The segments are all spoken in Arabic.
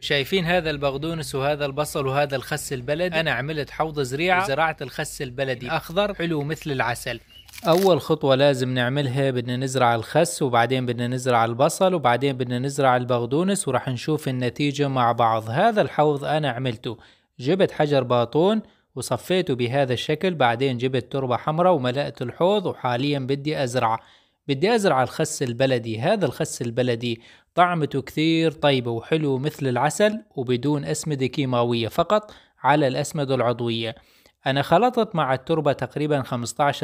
شايفين هذا البقدونس وهذا البصل وهذا الخس البلدي انا عملت حوض زريعه زراعه الخس البلدي اخضر حلو مثل العسل اول خطوه لازم نعملها بدنا نزرع الخس وبعدين بدنا نزرع البصل وبعدين بدنا نزرع البقدونس وراح نشوف النتيجه مع بعض هذا الحوض انا عملته جبت حجر باطون وصفيته بهذا الشكل بعدين جبت تربه حمراء وملأت الحوض وحاليا بدي ازرع بدي أزرع الخس البلدي هذا الخس البلدي طعمته كثير طيبة وحلو مثل العسل وبدون أسمدة كيماوية فقط على الأسمدة العضوية أنا خلطت مع التربة تقريبا 15%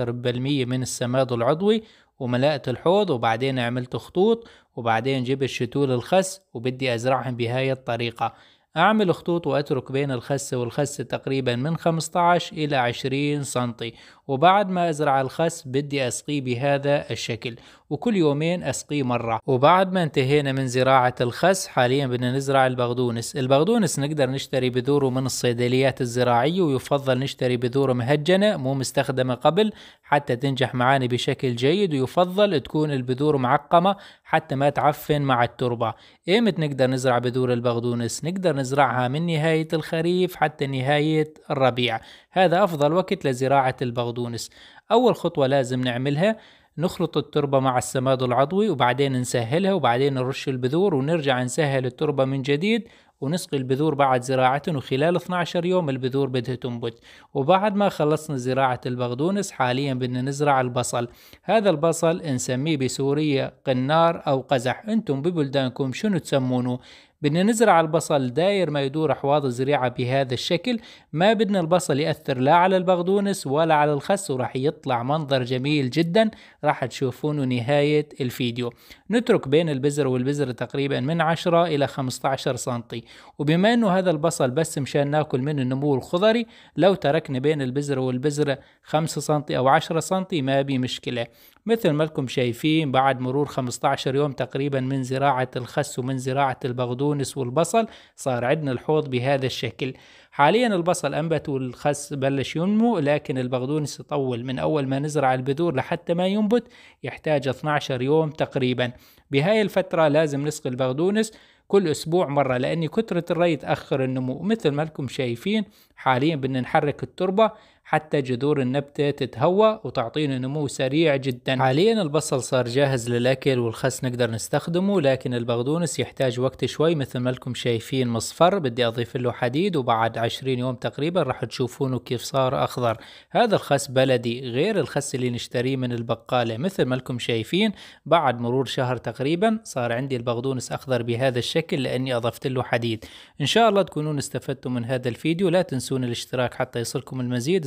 من السماد العضوي وملأت الحوض وبعدين عملت خطوط وبعدين جبت شتول الخس وبدي أزرعهم بهاي الطريقة أعمل خطوط وأترك بين الخس والخس تقريبا من 15 إلى 20 سنتي وبعد ما أزرع الخس بدي أسقيه بهذا الشكل وكل يومين أسقيه مرة وبعد ما انتهينا من زراعة الخس حاليا بدنا نزرع البقدونس البقدونس نقدر نشتري بذوره من الصيدليات الزراعية ويفضل نشتري بذوره مهجنة مو مستخدمة قبل حتى تنجح معانا بشكل جيد ويفضل تكون البذور معقمة حتى ما تعفن مع التربة إيمت نقدر نزرع بذور البقدونس نقدر نزرعها من نهاية الخريف حتى نهاية الربيع هذا أفضل وقت لزراعة البقدونس أول خطوة لازم نعملها نخلط التربة مع السماد العضوي وبعدين نسهلها وبعدين نرش البذور ونرجع نسهل التربة من جديد ونسقي البذور بعد زراعتهم وخلال 12 يوم البذور بدها تنبت وبعد ما خلصنا زراعة البقدونس حاليا بدنا نزرع البصل هذا البصل نسميه بسورية قنار أو قزح أنتم ببلدانكم شنو تسمونه بدنا نزرع البصل داير ما يدور حواض الزراعة بهذا الشكل ما بدنا البصل يأثر لا على البقدونس ولا على الخس وراح يطلع منظر جميل جدا راح تشوفونه نهاية الفيديو نترك بين البزر والبزر تقريبا من 10 إلى 15 سنتي وبما أنه هذا البصل بس مشان ناكل منه النمو الخضري لو تركنا بين البزر والبزر 5 سنتي أو 10 سنتي ما بي مشكلة مثل ما لكم شايفين بعد مرور 15 يوم تقريبا من زراعة الخس ومن زراعة البغدونس والبصل صار عندنا الحوض بهذا الشكل حاليا البصل أنبت والخس بلش ينمو لكن البغدونس يطول من أول ما نزرع البذور لحتى ما ينبت يحتاج 12 يوم تقريبا بهاي الفترة لازم نسقي البغدونس كل أسبوع مرة لأن كثرة الري تأخر النمو مثل ما لكم شايفين حاليا بدنا نحرك التربة حتى جذور النبتة تتهوى وتعطينا نمو سريع جدا حاليا البصل صار جاهز للأكل والخس نقدر نستخدمه لكن البقدونس يحتاج وقت شوي مثل ما لكم شايفين مصفر بدي أضيف له حديد وبعد 20 يوم تقريبا راح تشوفونه كيف صار أخضر هذا الخس بلدي غير الخس اللي نشتريه من البقالة مثل ما لكم شايفين بعد مرور شهر تقريبا صار عندي البقدونس أخضر بهذا الشكل لأني أضفت له حديد إن شاء الله تكونون استفدتم من هذا الفيديو لا تنسون الاشتراك حتى يصلكم المزيد